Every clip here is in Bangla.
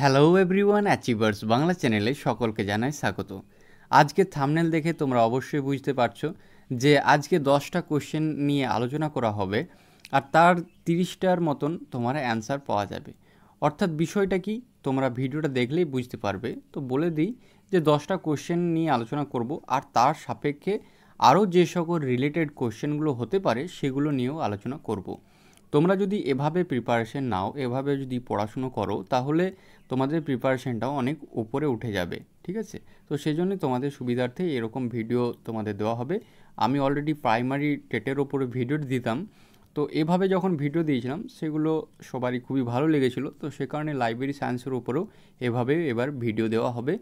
হ্যালো এভরিওয়ান অ্যাচিভার্স বাংলা চ্যানেলে সকলকে জানাই স্বাগত আজকে থামনেল দেখে তোমরা অবশ্যই বুঝতে পারছো যে আজকে দশটা কোশ্চেন নিয়ে আলোচনা করা হবে আর তার তিরিশটার মতন তোমার অ্যান্সার পাওয়া যাবে অর্থাৎ বিষয়টা কি তোমরা ভিডিওটা দেখলেই বুঝতে পারবে তো বলে দিই যে দশটা কোশ্চেন নিয়ে আলোচনা করব আর তার সাপেক্ষে আরও যে সকল রিলেটেড কোশ্চেনগুলো হতে পারে সেগুলো নিয়েও আলোচনা করবো তোমরা যদি এভাবে প্রিপারেশন নাও এভাবে যদি পড়াশুনো করো তাহলে তোমাদের প্রিপারেশনটাও অনেক উপরে উঠে যাবে ঠিক আছে তো সেই জন্যে তোমাদের সুবিধার্থে এরকম ভিডিও তোমাদের দেওয়া হবে আমি অলরেডি প্রাইমারি টেটের ওপরে ভিডিও দিতাম তো এভাবে যখন ভিডিও দিয়েছিলাম সেগুলো সবারই খুবই ভালো লেগেছিলো তো সে কারণে লাইব্রেরি সায়েন্সের ওপরেও এভাবে এবার ভিডিও দেওয়া হবে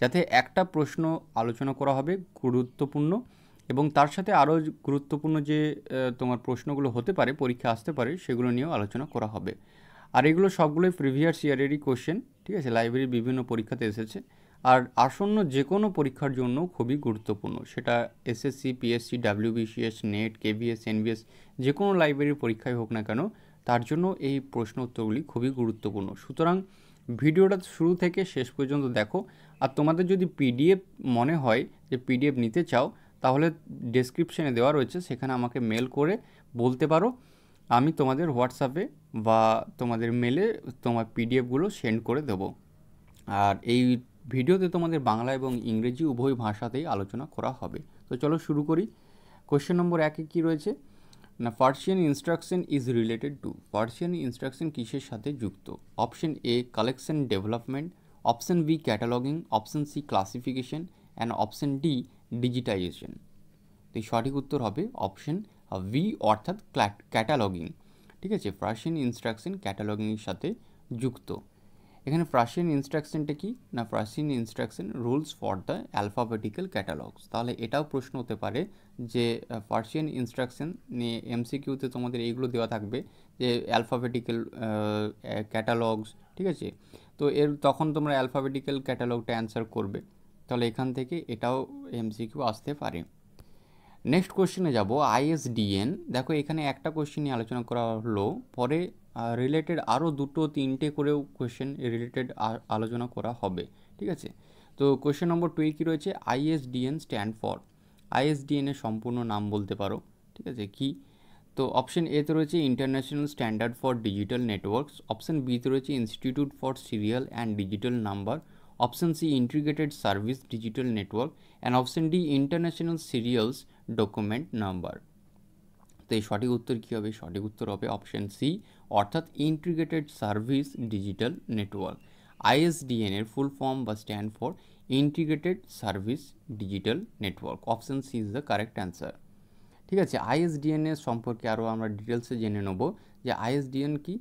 যাতে একটা প্রশ্ন আলোচনা করা হবে গুরুত্বপূর্ণ এবং তার সাথে আরও গুরুত্বপূর্ণ যে তোমার প্রশ্নগুলো হতে পারে পরীক্ষা আসতে পারে সেগুলো নিয়েও আলোচনা করা হবে আর এগুলো সবগুলোই প্রিভিয়াস ইয়ারেরই কোশ্চেন ঠিক আছে লাইব্রেরির বিভিন্ন পরীক্ষাতে এসেছে আর আসন্ন যে কোনো পরীক্ষার জন্য খুবই গুরুত্বপূর্ণ সেটা SSC PSC WBCS NET KVS NBS যে কোনো লাইব্রেরির পরীক্ষায় হোক না কেন তার জন্য এই প্রশ্ন উত্তরগুলি খুবই গুরুত্বপূর্ণ সুতরাং ভিডিওটা শুরু থেকে শেষ পর্যন্ত দেখো আর তোমাদের যদি পিডিএফ মনে হয় যে পিডিএফ নিতে চাও তাহলে ডেসক্রিপশনে দেওয়া রয়েছে সেখানে আমাকে মেল করে বলতে পারো আমি তোমাদের হোয়াটসঅ্যাপে বা তোমাদের মেলে তোমার পিডিএফগুলো সেন্ড করে দেবো আর এই ভিডিওতে তোমাদের বাংলা এবং ইংরেজি উভয় ভাষাতেই আলোচনা করা হবে তো চলো শুরু করি কোয়েশ্চেন নম্বর একে কী রয়েছে না Prussian instruction is related to Prussian instruction কিসের সাথে যুক্ত option A collection development option B cataloguing option C classification and option D digitisation তো সঠিক উত্তর হবে অপশান ভি অর্থাৎ ক্যাটালগিং ঠিক আছে ফ্রাশিয়ান ইনস্ট্রাকশন ক্যাটালগিংয়ের সাথে যুক্ত এখানে ফ্রাশিয়ান ইনস্ট্রাকশনটা কি না Prussian instruction rules for the alphabetical catalogues তাহলে এটাও প্রশ্ন হতে পারে যে ফার্সিয়ান ইনস্ট্রাকশন নিয়ে এমসিকিউতে তোমাদের এইগুলো দেওয়া থাকবে যে অ্যালফাবেটিক্যাল ক্যাটালগস ঠিক আছে তো এর তখন তোমরা অ্যালফাবেটিক্যাল ক্যাটালগটা অ্যান্সার করবে তাহলে এখান থেকে এটাও এমসিকিউ আসতে পারে নেক্সট কোশ্চেনে যাব আইএসডিএন দেখো এখানে একটা কোশ্চেন নিয়ে আলোচনা করা হলো পরে রিলেটেড আরও দুটো তিনটে করেও কোশ্চেন রিলেটেড আলোচনা করা হবে ঠিক আছে তো কোশ্চেন নম্বর টুয়ে কী রয়েছে আইএসডিএন স্ট্যান্ড ফর আইএসডিএনের সম্পূর্ণ নাম বলতে পারো ঠিক আছে কি তো অপশন এতে রয়েছে international standard for digital networks option বিতে রয়েছে institute for serial and digital number option C integrated service digital network and option D international serials document number তো এই সঠিক উত্তর কী হবে সঠিক উত্তর হবে অপশন সি অর্থাৎ integrated service digital network ISDN এর ফুল ফর্ম বা stand for integrated service digital network option C is the correct answer ঠিক আছে আইএসডিএন এর সম্পর্কে আরও আমরা ডিটেলসে জেনে নেব যে আইএসডিএন কি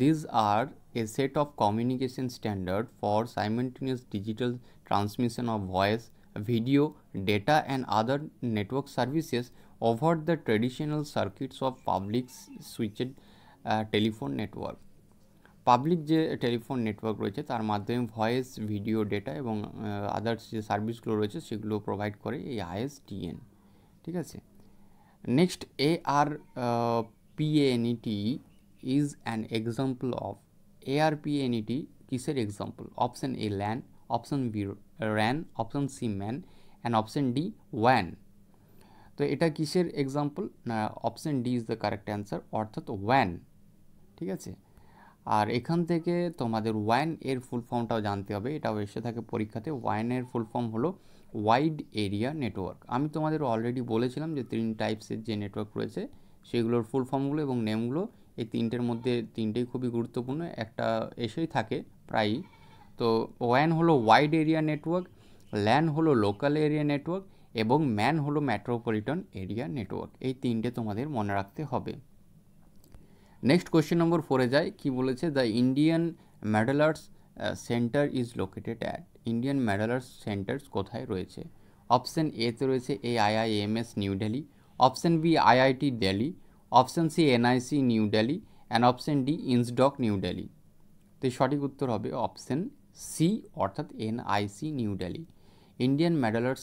these are a set of communication standard for simultaneous digital transmission of voice, video, data and other network services over the traditional circuits of public switched uh, telephone network. Public যে টেলিফোন নেটওয়ার্ক রয়েছে তার মাধ্যমে ভয়েস ভিডিও ডেটা এবং আদার্স যে সার্ভিসগুলো রয়েছে সেগুলো প্রোভাইড করে এই আইএসটিএন ঠিক আছে next A R PNET is an example of ARPNET e কিসের example option A LAN option B RAN option C MAN and option D ওয়ান তো এটা কিসের এক্সাম্পল না option D is the correct answer অর্থাৎ ওয়ান ঠিক আছে আর এখান থেকে তোমাদের ওয়ান এর ফুল ফর্মটাও জানতে হবে এটাও এসে থাকে পরীক্ষাতে ওয়ানের ফুল ফর্ম হলো ওয়াইড এরিয়া নেটওয়ার্ক আমি তোমাদের অলরেডি বলেছিলাম যে তিন টাইপসের যে নেটওয়ার্ক রয়েছে সেগুলোর ফুল ফর্মগুলো এবং নেমগুলো এই তিনটের মধ্যে তিনটেই খুবই গুরুত্বপূর্ণ একটা এসেই থাকে প্রায়ই তো ওয়ান হলো ওয়াইড এরিয়া নেটওয়ার্ক ল্যান হলো লোকাল এরিয়া নেটওয়ার্ক এবং ম্যান হলো মেট্রোপলিটন এরিয়া নেটওয়ার্ক এই তিনটে তোমাদের মনে রাখতে হবে নেক্সট কোয়েশ্চেন নম্বর ফোরে যায় কি বলেছে the Indian MEDLARS centre is located at Indian MEDLARS centres কোথায় রয়েছে অপশান এতে রয়েছে A AIIMS New Delhi option B IIT Delhi option C NIC New Delhi and option D INSDOC New Delhi তো সঠিক উত্তর হবে অপশান সি অর্থাৎ NIC New Delhi Indian MEDLARS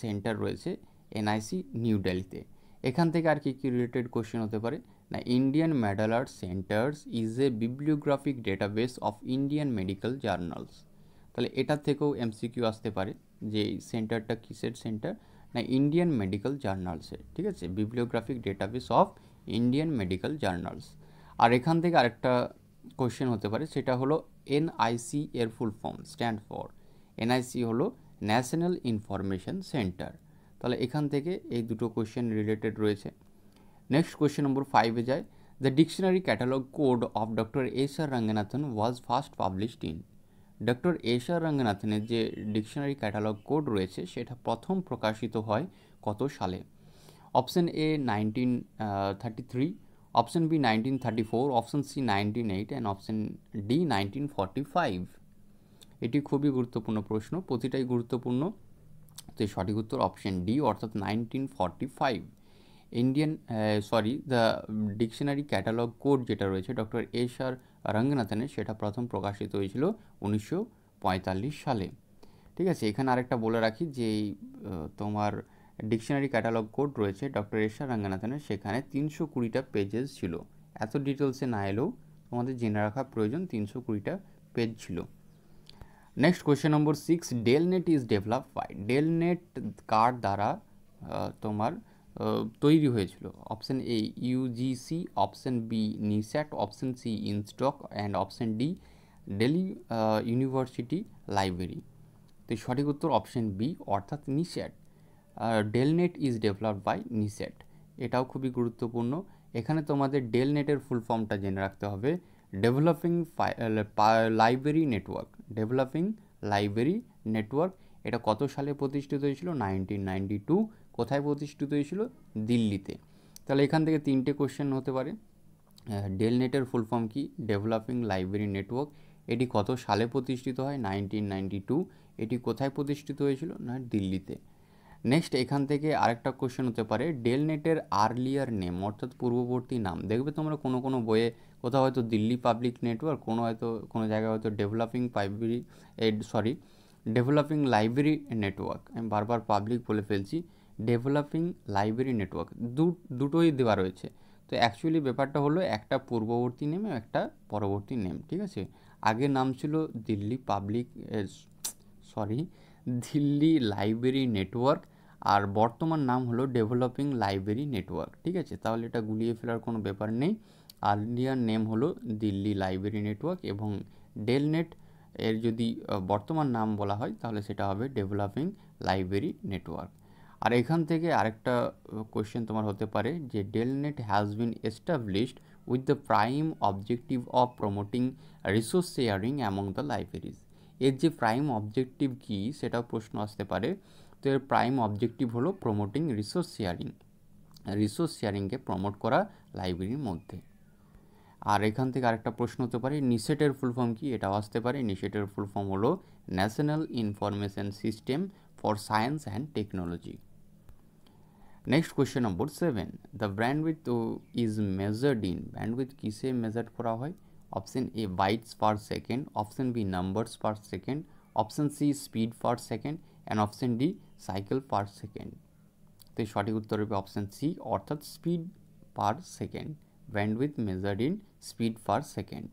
centre রয়েছে এনআইসি নিউ দিল্লিতে এখান থেকে আর কি কি রিলেটেড কোশ্চেন হতে পারে না Indian MEDLARS centres is a bibliographic database of Indian medical journals তাহলে এটা থেকেও এমসিকিউ আসতে পারে যে সেন্টারটা কিসের সেন্টার না ইন্ডিয়ান মেডিকেল জার্নালসে ঠিক আছে bibliographic database of Indian medical journals আর এখান থেকে আরেকটা কোয়েশ্চেন হতে পারে সেটা হলো এনআইসি এর full form stand for NIC হলো ন্যাশনাল ইনফরমেশন সেন্টার তাহলে এখান থেকে এই দুটো কোয়েশ্চেন রিলেটেড রয়েছে নেক্সট কোয়েশ্চেন নম্বর ফাইভে যায় the dictionary catalogue code of doctor S R Ranganathan was first published in doctor S R রঙ্গনাথনের যে ডিকশনারি ক্যাটালগ কোড রয়েছে সেটা প্রথম প্রকাশিত হয় কত সালে option A nineteen thirty three option B nineteen thirty four option C nineteen eight and option D nineteen forty five এটি খুবই গুরুত্বপূর্ণ প্রশ্ন প্রতিটাই গুরুত্বপূর্ণ তো সঠিক উত্তর অপশন ডি অর্থাৎ nineteen forty five Indian sorry the dictionary catalogue code যেটা রয়েছে ডক্টর এস আর রঙ্গনাথনের সেটা প্রথম প্রকাশিত হয়েছিল উনিশশো সালে ঠিক আছে এখানে আরেকটা বলে রাখি যে তোমার ডিকশনারি ক্যাটালগ কোড রয়েছে ডক্টর এস আর রঙ্গনাথনের সেখানে তিনশো কুড়িটা পেজেস ছিল এত ডিটেলসে না এলেও তোমাদের জেনে রাখা প্রয়োজন তিনশো কুড়িটা পেজ ছিল next question number six DELNET is develop by DELNET কার দ্বারা তোমার তৈরি হয়েছিল option A UGC option B NISSAT option C INSDOC and option D Delhi university library তো সঠিক উত্তর অপশন বি অর্থাৎ NISSAT DELNET is developed by NISSAT এটাও খুবই গুরুত্বপূর্ণ এখানে তোমাদের ডেলনেটের ফুল ফর্মটা জেনে রাখতে হবে developing library network developing library network এটা কত সালে প্রতিষ্ঠিত হয়েছিল নাইনটিন নাইনটি টু কোথায় প্রতিষ্ঠিত হয়েছিল দিল্লিতে তাহলে এখান থেকে তিনটে কোশ্চেন হতে পারে ডেল নেটের ফুল ফর্ম কি ডেভেলপিং লাইব্রেরি নেটওয়ার্ক এটি কত সালে প্রতিষ্ঠিত হয় নাইনটিন নাইনটি টু এটি কোথায় প্রতিষ্ঠিত হয়েছিল না দিল্লিতে নেক্সট এখান থেকে আরেকটা কোশ্চেন হতে পারে ডেল নেটের আর্লিয়ার নেম অর্থাৎ পূর্ববর্তী নাম দেখবে তোমরা কোনো কোনো বইয়ে কোথাও হয়তো দিল্লি পাবলিক নেটওয়ার্ক কোনো হয়তো কোনো জায়গায় হয়তো developing library sorry developing library network আমি বারবার পাবলিক বলে ফেলছি ডেভেলপিং লাইব্রেরি নেটওয়ার্ক দু দুটোই দেওয়া রয়েছে তো অ্যাকচুয়ালি ব্যাপারটা হলো একটা পূর্ববর্তী নেম একটা পরবর্তী নেম ঠিক আছে আগে নাম ছিল Delhi public sorry Delhi library network আর বর্তমান নাম হলো ডেভেলপিং লাইব্রেরি নেটওয়ার্ক ঠিক আছে তাহলে এটা গুলিয়ে ফেলার কোনো ব্যাপার নেই আর্লিয়ার নেম হলো দিল্লি লাইব্রেরি নেটওয়ার্ক এবং ডেলনেট এর যদি বর্তমান নাম বলা হয় তাহলে সেটা হবে ডেভেলপিং লাইব্রেরি নেটওয়ার্ক আর এখান থেকে আরেকটা কোয়েশ্চেন তোমার হতে পারে যে DELNET has been established with the prime objective of promoting resource sharing among the libraries এর যে প্রাইম অবজেক্টিভ কী সেটাও প্রশ্ন আসতে পারে তো এর প্রাইম অবজেক্টিভ হলো প্রমোটিং রিসোর্স শেয়ারিং রিসোর্স শেয়ারিংকে প্রমোট করা লাইব্রেরির মধ্যে আর এখান থেকে আরেকটা প্রশ্ন হতে পারে নিসেটের ফুল ফর্ম কি এটাও আসতে পারে নিসেটের ফুল ফর্ম হলো national information system for science and technology next question number seven the bandwidth is measured in bandwidth কিসে মেজার্ড করা হয় option A bytes per second option B numbers per second option C speed per second and option D cycle per second তো সঠিক উত্তর হবে অপশন সি অর্থাৎ speed per second bandwidth measured in speed per second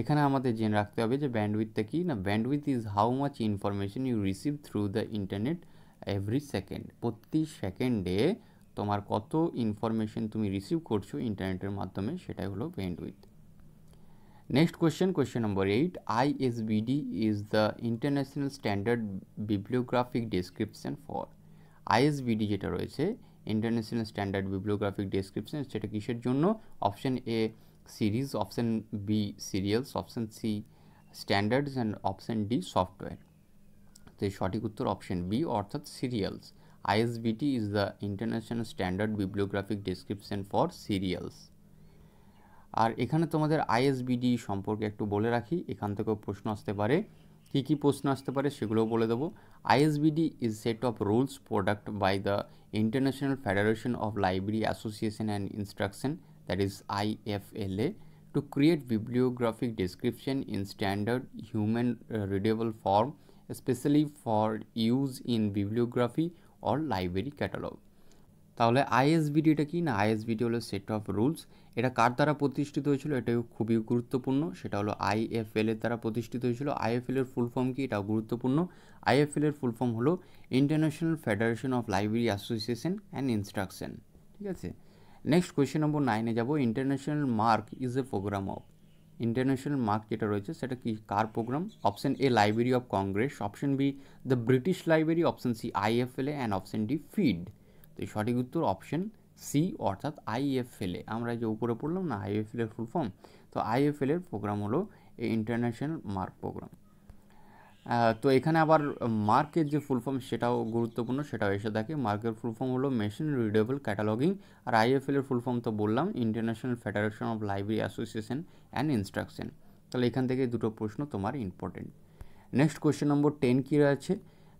এখানে আমাদের জেনে রাখতে হবে যে ব্যান্ডউইথটা কি না bandwidth is how much information you receive through the internet every second প্রতি সেকেন্ডে তোমার কত ইনফরমেশন তুমি রিসিভ করছো ইন্টারনেটের মাধ্যমে সেটাই হলো bandwidth next question question number eight I S ISBD is the international standard bibliographic description for I S ISBD যেটা রয়েছে ইন্টারন্যাশনাল স্ট্যান্ডার্ড বিবলিওগ্রাফিক ডেসক্রিপশন সেটা কিসের জন্য option A series option B serials option C standards and option D software তো সঠিক উত্তর অপশন বি অর্থাৎ serials ISBT is the international standard bibliographic description for serials আর এখানে তোমাদের আইএসবিডি সম্পর্কে একটু বলে রাখি এখান থেকেও প্রশ্ন আসতে পারে কী কী প্রশ্ন আসতে পারে সেগুলোও বলে দেবো ISBD is set of rules product by the international federation of library association and instruction that is IFLA এ to create description in in standard human readable form specially for use in bibliography or library catalogue তাহলে আইএসবিডিটা কি না আইএসবিডি হলো সেট অফ রুলস এটা কার দ্বারা প্রতিষ্ঠিত হয়েছিল এটাও খুবই গুরুত্বপূর্ণ সেটা হলো আইএফএল এর দ্বারা প্রতিষ্ঠিত হয়েছিল আইএফএল এর ফুল ফর্ম কি এটাও গুরুত্বপূর্ণ আইএফএল এর ফুল ফর্ম হলো international federation of library association and instruction ঠিক আছে নেক্সট কোয়েশ্চেন নম্বর নাইনে যাব international MARC is a program of international MARC যেটা রয়েছে সেটা কি কার program option A library of Congress option B the British library option C IFLA and option D FID তো এই সঠিক উত্তর অপশন সি অর্থাৎ আইএফএলএ আমরা যে উপরে পড়লাম না আইএফএল এর ফুল ফর্ম তো আইএফএল এর প্রোগ্রাম হলো এই ইন্টারন্যাশনাল মার্ক প্রোগ্রাম তো এখানে আবার মার্কের যে ফুল ফর্ম সেটাও গুরুত্বপূর্ণ সেটাও এসে থাকে মার্কের ফুল ফর্ম হলো মেশিন রিডেবল ক্যাটালগিং আর আইএফএলের ফুল ফর্ম তো বললাম international federation of library association and instruction তাহলে এখান থেকে দুটো প্রশ্ন তোমার important next question number ten কী রয়েছে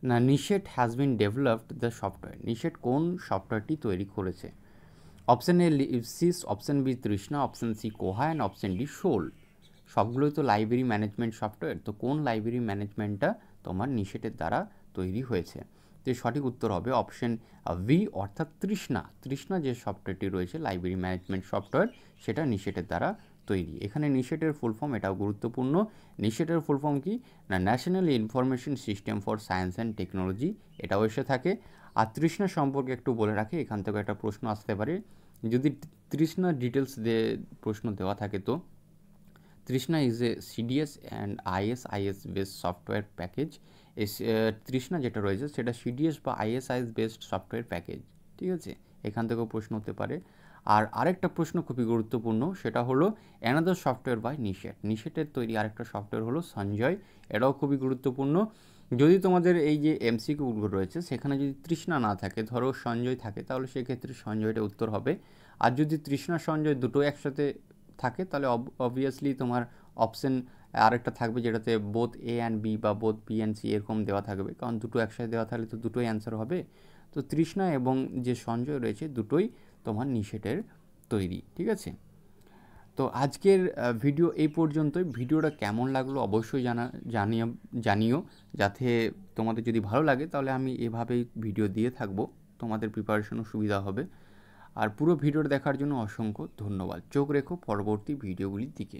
না NISSAT has been developed the software NISSAT কোন সফটওয়্যারটি তৈরি করেছে option A LIBSYS option B Trishna option C Koha and option D SOUL সবগুলোই তো লাইব্রেরি ম্যানেজমেন্ট সফটওয়্যার তো কোন লাইব্রেরি ম্যানেজমেন্টটা তোমার নিষেটের দ্বারা তৈরি হয়েছে তো সঠিক উত্তর হবে অপশন ভি অর্থাৎ তৃষ্ণা তৃষ্ণা যে সফটওয়্যারটি রয়েছে লাইব্রেরি ম্যানেজমেন্ট সফটওয়্যার সেটা নিষেটের দ্বারা তৈরি এখানে নিষেটের ফুল ফর্ম এটাও গুরুত্বপূর্ণ নিষেটের ফুল ফর্ম কি না national information system for science and technology এটাও এসে থাকে আর তৃষ্ণা সম্পর্কে একটু বলে রাখি এখান থেকে একটা প্রশ্ন আসতে পারে যদি তৃষ্ণা ডিটেলস দিয়ে প্রশ্ন দেওয়া থাকে তো Trishna is a CDS and ISIS based software package uh, Trishna যেটা রয়েছে সেটা সিডিএস বা আইএসআইএস বেসড সফটওয়্যার প্যাকেজ ঠিক আছে এখান থেকেও প্রশ্ন হতে পারে আর আরেকটা প্রশ্ন খুবই গুরুত্বপূর্ণ সেটা হলো অ্যানাদার সফটওয়্যার বাই নিশেট নিশেটের তৈরি আরেকটা সফটওয়্যার হলো সঞ্জয় এটাও খুবই গুরুত্বপূর্ণ যদি তোমাদের এই যে এমসিকিউগুলো রয়েছে সেখানে যদি তৃষ্ণা না থাকে ধরো সঞ্জয় থাকে তাহলে সেক্ষেত্রে সঞ্জয়টা উত্তর হবে আর যদি তৃষ্ণা সঞ্জয় দুটো একসাথে থাকে তাহলে অবভিয়াসলি তোমার অপশান আরেকটা থাকবে যেটাতে বোথ এ অ্যান্ড বি বা বোথ বি অ্যান্ড সি এরকম দেওয়া থাকবে কারণ দুটো একসাথে দেওয়া থাকলে তো দুটোই অ্যান্সার হবে তো তৃষ্ণা এবং যে সঞ্জয় রয়েছে দুটোই তোমার নিষেটের তৈরি ঠিক আছে তো আজকের ভিডিও এই পর্যন্তই ভিডিওটা কেমন লাগলো অবশ্যই জানা জানিও জানিও যাতে তোমাদের যদি ভালো লাগে তাহলে আমি এভাবেই ভিডিও দিয়ে থাকবো তোমাদের প্রিপারেশনও সুবিধা হবে আর পুরো ভিডিওটা দেখার জন্য অসংখ্য ধন্যবাদ চোখ রেখো পরবর্তী ভিডিওগুলির দিকে